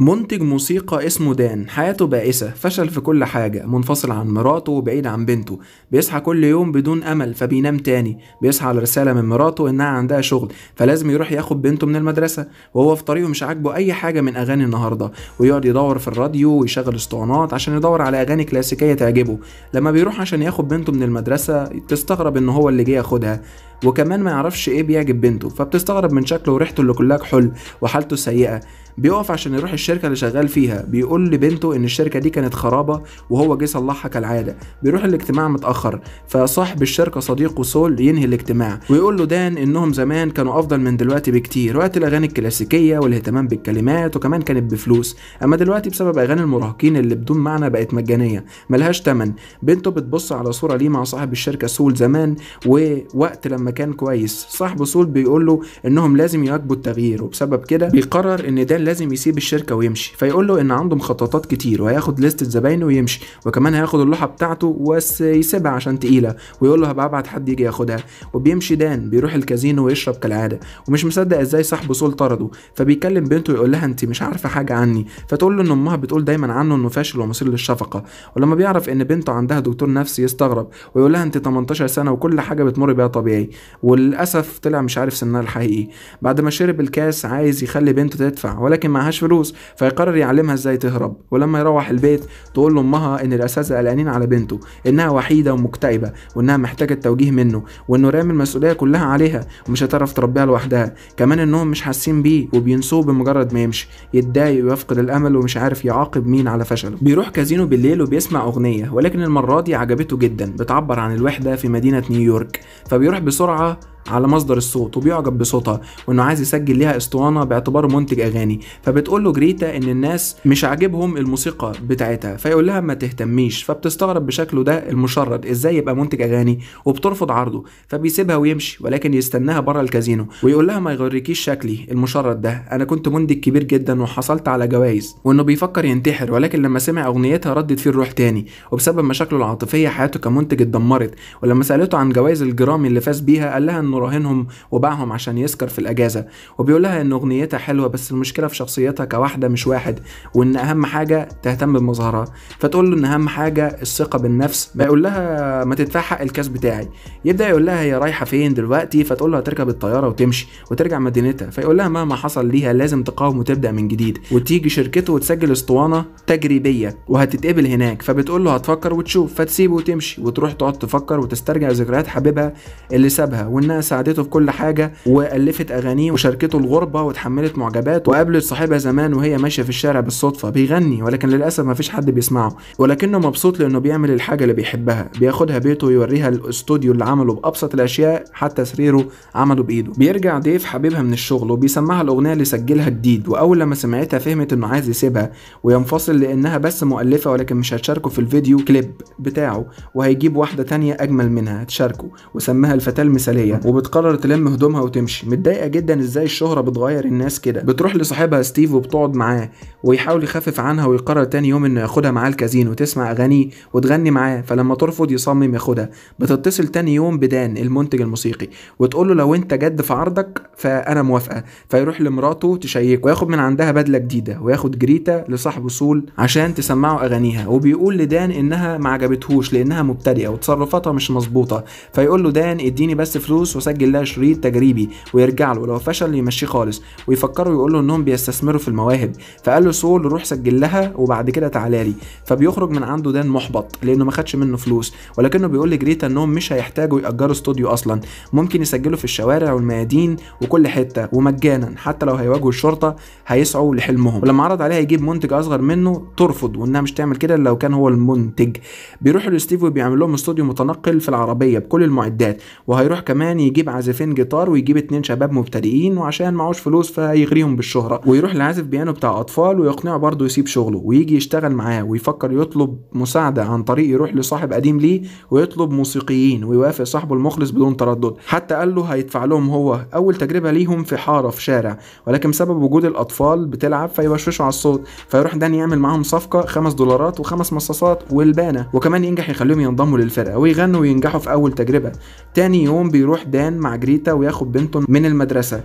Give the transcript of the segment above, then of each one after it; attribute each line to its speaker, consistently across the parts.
Speaker 1: منتج موسيقى اسمه دان حياته بائسة فشل في كل حاجة منفصل عن مراته وبعيد عن بنته بيصحى كل يوم بدون أمل فبينام تاني بيصحى على رسالة من مراته إنها عندها شغل فلازم يروح ياخد بنته من المدرسة وهو في طريقه مش عاجبه أي حاجة من أغاني النهاردة ويقعد يدور في الراديو ويشغل اسطوانات عشان يدور على أغاني كلاسيكية تعجبه لما بيروح عشان ياخد بنته من المدرسة تستغرب إن هو اللي جه ياخدها وكمان ما يعرفش ايه بيعجب بنته فبتستغرب من شكله وريحته اللي كلها كحول وحالته سيئه بيقف عشان يروح الشركه اللي شغال فيها بيقول لبنته ان الشركه دي كانت خرابه وهو جه صلحها كالعاده بيروح الاجتماع متاخر فصاحب الشركه صديقه سول ينهي الاجتماع ويقول له دان انهم زمان كانوا افضل من دلوقتي بكتير وقت الاغاني الكلاسيكيه والاهتمام بالكلمات وكمان كانت بفلوس اما دلوقتي بسبب اغاني المراهقين اللي بدون معنى بقت مجانيه ملهاش تمن بنته بتبص على صوره ليه مع صاحب الشركه سول زمان ووقت لما كان كويس صاحبه سول بيقول له انهم لازم يواجبوا التغيير وبسبب كده بيقرر ان دان لازم يسيب الشركه ويمشي فيقول له ان عنده مخططات كتير وهياخد ليست زباينه ويمشي وكمان هياخد اللوحة بتاعته بس يسيبها عشان تقيلة ويقول له هبقى ابعت حد يجي ياخدها وبيمشي دان بيروح الكازينو ويشرب كالعادة ومش مصدق ازاي صاحبه سول طرده فبيكلم بنته يقول لها انت مش عارفة حاجة عني فتقول له ان امها بتقول دايما عنه انه فاشل ومصير للشفقة ولما بيعرف ان بنته عندها دكتور نفسي يستغرب ويقول لها انت 18 سنة وكل حاجة بتمر بيها طبيعي وللأسف طلع مش عارف سنها الحقيقي بعد ما شرب الكاس عايز يخلي بنته تدفع ولكن معهاش فلوس فيقرر يعلمها ازاي تهرب ولما يروح البيت تقول لامها ان الاساتذه قلقانين على بنته انها وحيده ومكتئبه وانها محتاجه التوجيه منه وانه رامي المسؤوليه كلها عليها ومش هتعرف تربيها لوحدها كمان انهم مش حاسين بيه وبينسوه بمجرد ما يمشي يتضايق ويفقد الامل ومش عارف يعاقب مين على فشله بيروح كازينو بالليل وبيسمع اغنيه ولكن المره دي عجبته جدا بتعبر عن الوحده في مدينه نيويورك فبيروح بسرعه على مصدر الصوت وبيعجب بصوتها وانه عايز يسجل ليها اسطوانه باعتباره منتج اغاني فبتقول له جريتا ان الناس مش عاجبهم الموسيقى بتاعتها فيقول لها ما تهتميش فبتستغرب بشكله ده المشرد ازاي يبقى منتج اغاني وبترفض عرضه فبيسيبها ويمشي ولكن يستناها بره الكازينو ويقول لها ما يغركيش شكلي المشرد ده انا كنت منتج كبير جدا وحصلت على جوائز وانه بيفكر ينتحر ولكن لما سمع اغنيتها ردت فيه الروح تاني وبسبب مشاكله العاطفيه حياته كمنتج اتدمرت ولما سالته عن جوائز الجرامي اللي فاز بيها قال لها انه وراهنهم وباعهم عشان يسكر في الاجازه وبيقول لها ان اغنيتها حلوه بس المشكله في شخصيتها كواحده مش واحد وان اهم حاجه تهتم بمظهرها فتقول له ان اهم حاجه الثقه بالنفس بيقول لها ما تدفع حق الكاس بتاعي يبدا يقول لها هي رايحه فين دلوقتي فتقول له هتركب الطياره وتمشي وترجع مدينتها فيقول لها مهما حصل ليها لازم تقاوم وتبدا من جديد وتيجي شركته وتسجل اسطوانه تجريبيه وهتتقبل هناك فبتقول له هتفكر وتشوف فتسيبه وتمشي وتروح تقعد تفكر وتسترجع ذكريات حبيبها اللي سابها وانها ساعدته في كل حاجه والفت اغانيه وشاركته الغربه واتحملت معجبات وقابلت صاحبها زمان وهي ماشيه في الشارع بالصدفه بيغني ولكن للاسف مفيش حد بيسمعه ولكنه مبسوط لانه بيعمل الحاجه اللي بيحبها بياخدها بيته ويوريها الاستوديو اللي عمله بابسط الاشياء حتى سريره عمله بايده بيرجع ديف حبيبها من الشغل وبيسمعها الاغنيه اللي سجلها جديد واول لما سمعتها فهمت انه عايز يسيبها وينفصل لانها بس مؤلفه ولكن مش هتشاركه في الفيديو كليب بتاعه وهيجيب واحده تانية اجمل منها تشاركه وسماها الفتاه المثاليه وبتقرر تلم هدومها وتمشي متضايقه جدا ازاي الشهره بتغير الناس كده بتروح لصاحبها ستيف وبتقعد معاه ويحاول يخفف عنها ويقرر تاني يوم انه ياخدها معاه الكازينو وتسمع اغاني وتغني معاه فلما ترفض يصمم ياخدها بتتصل تاني يوم بدان المنتج الموسيقي وتقول له لو انت جد في عرضك فانا موافقه فيروح لمراته تشيك وياخد من عندها بدله جديده وياخد جريتا لصاحب سول عشان تسمعه اغانيها وبيقول لدان انها ما عجبتهوش لانها مبتدئه وتصرفاتها مش مظبوطه فيقول له دان اديني بس فلوس وسجل لها شريط تجريبي ويرجع له لو فشل يمشيه خالص ويفكروا يقول له انهم بيستثمروا في المواهب فقال له سول روح سجل لها وبعد كده تعالى لي فبيخرج من عنده دان محبط لانه ما خدش منه فلوس ولكنه بيقول لجريتا انهم مش هيحتاجوا ياجروا استوديو اصلا ممكن يسجلوا في الشوارع والميادين وكل حته ومجانا حتى لو هيواجهوا الشرطه هيسعوا لحلمهم ولما عرض عليها يجيب منتج اصغر منه ترفض وانها مش تعمل كده لو كان هو المنتج بيروحوا لستيف وبيعمل لهم استوديو متنقل في العربيه بكل المعدات وهيروح كمان يجيب عازفين جيتار ويجيب اتنين شباب مبتدئين وعشان معهوش فلوس فيغريهم بالشهرة ويروح لعازف بيانو بتاع أطفال ويقنعه برضه يسيب شغله ويجي يشتغل معاه ويفكر يطلب مساعدة عن طريق يروح لصاحب قديم ليه ويطلب موسيقيين ويوافق صاحبه المخلص بدون تردد حتى قال له هيدفع لهم هو أول تجربة ليهم في حارة في شارع ولكن بسبب وجود الأطفال بتلعب فيبشوشوا على الصوت فيروح داني يعمل معاهم صفقة خمس دولارات وخمس مصاصات والبانة وكمان ينجح يخليهم ينضموا للفرقة ويغنوا وينجحوا في أول تجربة تاني يوم بيروح داني دان مع جريتا وياخد بنته من المدرسة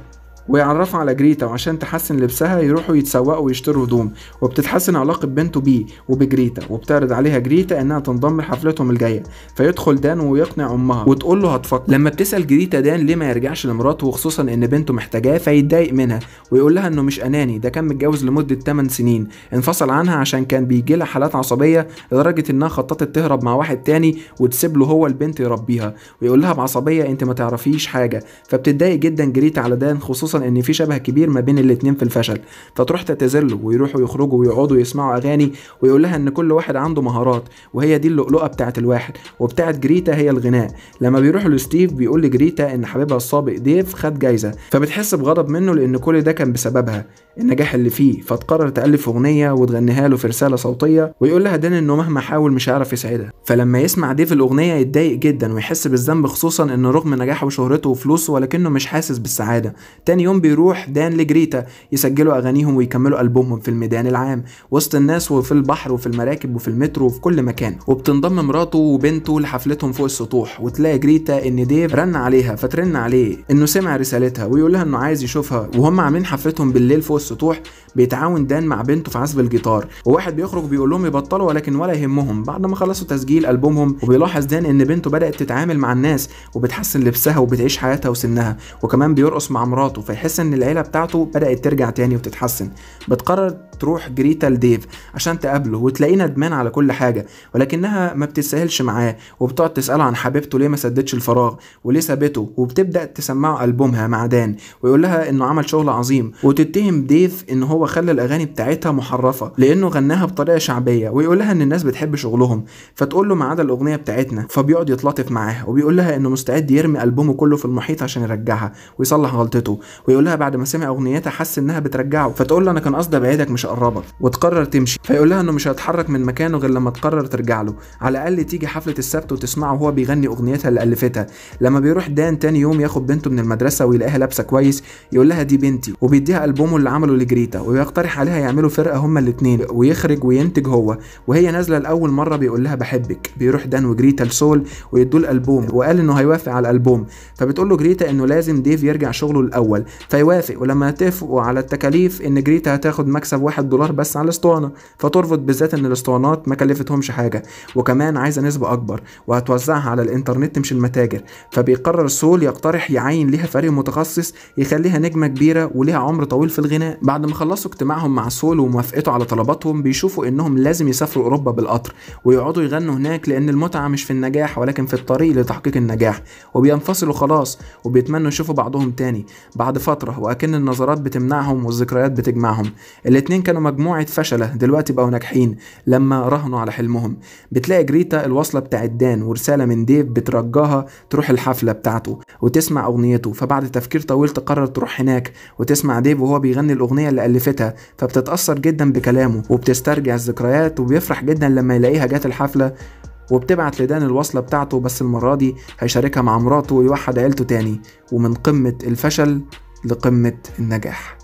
Speaker 1: ويعرفها على جريتا وعشان تحسن لبسها يروحوا يتسوقوا ويشتروا هدوم وبتتحسن علاقة بنته بيه وبجريتا وبتعرض عليها جريتا انها تنضم لحفلتهم الجاية فيدخل دان ويقنع امها وتقول له هتفكر لما بتسأل جريتا دان ليه ما يرجعش لمراته وخصوصا ان بنته محتاجاه فيتضايق منها ويقول لها انه مش اناني ده كان متجوز لمدة 8 سنين انفصل عنها عشان كان بيجي لها حالات عصبية لدرجة انها خططت تهرب مع واحد تاني وتسيب له هو البنت يربيها ويقول لها بعصبية انت ما تعرفيش حاجة فبتتضايق جدا جريتا على دان خصوصا خصوصا ان في شبه كبير ما بين الاتنين في الفشل فتروح تعتذر له ويروحوا يخرجوا ويقعدوا يسمعوا اغاني ويقول لها ان كل واحد عنده مهارات وهي دي اللؤلؤه بتاعه الواحد وبتاعه جريتا هي الغناء لما بيروحوا لستيف بيقول لجريتا ان حبيبها السابق ديف خد جايزه فبتحس بغضب منه لان كل ده كان بسببها النجاح اللي فيه فتقرر تالف اغنيه وتغنيها له في رساله صوتيه ويقول لها دين انه مهما حاول مش هيعرف يسعدها فلما يسمع ديف الاغنيه يتضايق جدا ويحس بالذنب خصوصا ان رغم نجاحه وشهرته وفلوسه ولكنه مش حاسس بالسعاده تاني تاني يوم بيروح دان لجريتا يسجلوا أغانيهم ويكملوا ألبومهم في الميدان العام وسط الناس وفي البحر وفي المراكب وفي المترو وفي كل مكان وبتنضم مراته وبنته لحفلتهم فوق السطوح وتلاقي جريتا إن ديف رن عليها فترن عليه إنه سمع رسالتها ويقول لها إنه عايز يشوفها وهم عاملين حفلتهم بالليل فوق السطوح بيتعاون دان مع بنته في عزف الجيتار وواحد بيخرج بيقول لهم يبطلوا ولكن ولا يهمهم بعد ما خلصوا تسجيل ألبومهم وبيلاحظ دان إن بنته بدأت تتعامل مع الناس وبتحسن لبسها وبتعيش حياتها وسنها وكمان بيرقص مع مراته فيحس ان العيله بتاعته بدات ترجع تاني وتتحسن بتقرر تروح جريتا لديف عشان تقابله وتلاقيه ندمان على كل حاجه ولكنها ما بتتساهلش معاه وبتقعد تساله عن حبيبته ليه ما سدتش الفراغ وليه سابته وبتبدا تسمعه البومها مع دان ويقول لها انه عمل شغل عظيم وتتهم ديف ان هو خلى الاغاني بتاعتها محرفه لانه غناها بطريقه شعبيه ويقول لها ان الناس بتحب شغلهم فتقول له ما عدا الاغنيه بتاعتنا فبيقعد يتلطف معاها وبيقول لها انه مستعد يرمي البومه كله في المحيط عشان يرجعها ويصلح غلطته ويقول لها بعد ما سمع اغنيتها حس انها بترجعه فتقول له انا كان قصدي ابعدك مش اقربك وتقرر تمشي فيقول لها انه مش هيتحرك من مكانه غير لما تقرر ترجع له على الاقل تيجي حفله السبت وتسمعه وهو بيغني اغنيتها اللي الفتها لما بيروح دان تاني يوم ياخد بنته من المدرسه ويلاقيها لابسه كويس يقول لها دي بنتي وبيديها البومه اللي عمله لجريتا ويقترح عليها يعملوا فرقه هما الاثنين ويخرج وينتج هو وهي نازله لاول مره بيقول لها بحبك بيروح دان وجريتا لسول ويدوا الالبوم وقال انه هيوافق على الالبوم فبتقول له جريتا انه لازم ديف يرجع شغله الاول فيوافق ولما هتفقوا على التكاليف ان جريتا هتاخد مكسب واحد دولار بس على الاسطوانه فترفض بالذات ان الاسطوانات ما كلفتهمش حاجه وكمان عايزه نسبه اكبر وهتوزعها على الانترنت مش المتاجر فبيقرر سول يقترح يعين ليها فريق متخصص يخليها نجمه كبيره وليها عمر طويل في الغناء بعد ما خلصوا اجتماعهم مع سول وموافقته على طلباتهم بيشوفوا انهم لازم يسافروا اوروبا بالقطر ويقعدوا يغنوا هناك لان المتعه مش في النجاح ولكن في الطريق لتحقيق النجاح وبينفصلوا خلاص وبيتمنوا يشوفوا بعضهم تاني بعد فترة وأكن النظرات بتمنعهم والذكريات بتجمعهم الاتنين كانوا مجموعة فشلة دلوقتي بقوا ناجحين لما رهنوا على حلمهم بتلاقي جريتا الوصلة بتاعت دان ورسالة من ديف بترجاها تروح الحفلة بتاعته وتسمع أغنيته فبعد تفكير طويل تقرر تروح هناك وتسمع ديف وهو بيغني الأغنية اللي ألفتها فبتتأثر جدا بكلامه وبتسترجع الذكريات وبيفرح جدا لما يلاقيها جات الحفلة وبتبعت لدان الوصلة بتاعته بس المرة دي هيشاركها مع مراته ويوحد عيلته تاني ومن قمة الفشل لقمة النجاح